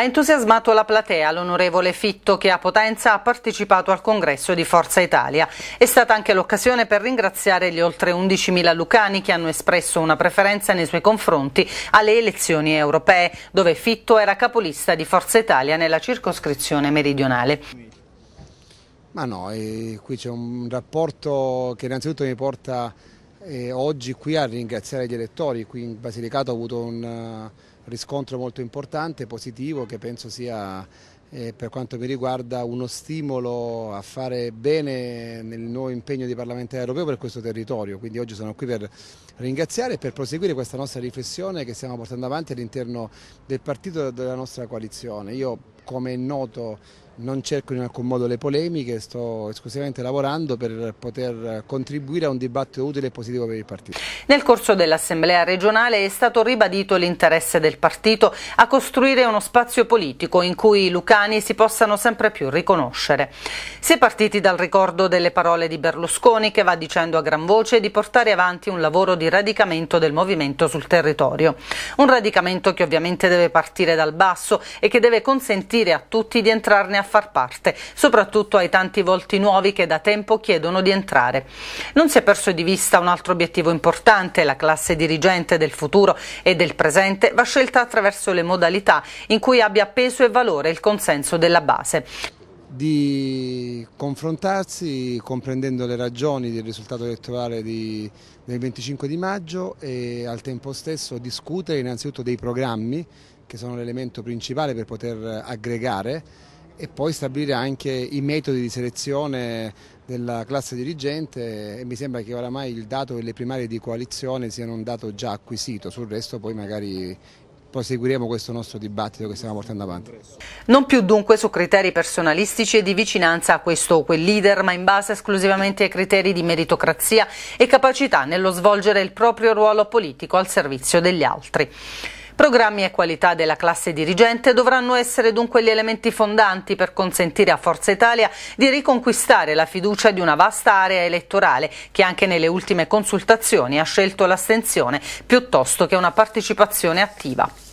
Ha entusiasmato la platea l'onorevole Fitto che a Potenza ha partecipato al congresso di Forza Italia. È stata anche l'occasione per ringraziare gli oltre 11.000 lucani che hanno espresso una preferenza nei suoi confronti alle elezioni europee, dove Fitto era capolista di Forza Italia nella circoscrizione meridionale. Ma no, eh, qui c'è un rapporto che innanzitutto mi porta eh, oggi qui a ringraziare gli elettori. Qui in Basilicata ho avuto un riscontro molto importante, positivo, che penso sia eh, per quanto mi riguarda uno stimolo a fare bene nel nuovo impegno di parlamentare europeo per questo territorio. Quindi oggi sono qui per ringraziare e per proseguire questa nostra riflessione che stiamo portando avanti all'interno del partito e della nostra coalizione. Io come è noto non cerco in alcun modo le polemiche, sto esclusivamente lavorando per poter contribuire a un dibattito utile e positivo per il partito. Nel corso dell'Assemblea regionale è stato ribadito l'interesse del partito a costruire uno spazio politico in cui i lucani si possano sempre più riconoscere. Si è partiti dal ricordo delle parole di Berlusconi che va dicendo a gran voce di portare avanti un lavoro di radicamento del movimento sul territorio. Un radicamento che ovviamente deve partire dal basso e che deve consentire consentire a tutti di entrarne a far parte, soprattutto ai tanti volti nuovi che da tempo chiedono di entrare. Non si è perso di vista un altro obiettivo importante, la classe dirigente del futuro e del presente va scelta attraverso le modalità in cui abbia peso e valore il consenso della base di confrontarsi comprendendo le ragioni del risultato elettorale di, del 25 di maggio e al tempo stesso discutere innanzitutto dei programmi che sono l'elemento principale per poter aggregare e poi stabilire anche i metodi di selezione della classe dirigente e mi sembra che oramai il dato delle primarie di coalizione siano un dato già acquisito, sul resto poi magari proseguiremo questo nostro dibattito che stiamo portando avanti. Non più dunque su criteri personalistici e di vicinanza a questo o quel leader, ma in base esclusivamente ai criteri di meritocrazia e capacità nello svolgere il proprio ruolo politico al servizio degli altri. Programmi e qualità della classe dirigente dovranno essere dunque gli elementi fondanti per consentire a Forza Italia di riconquistare la fiducia di una vasta area elettorale che anche nelle ultime consultazioni ha scelto l'astensione piuttosto che una partecipazione attiva.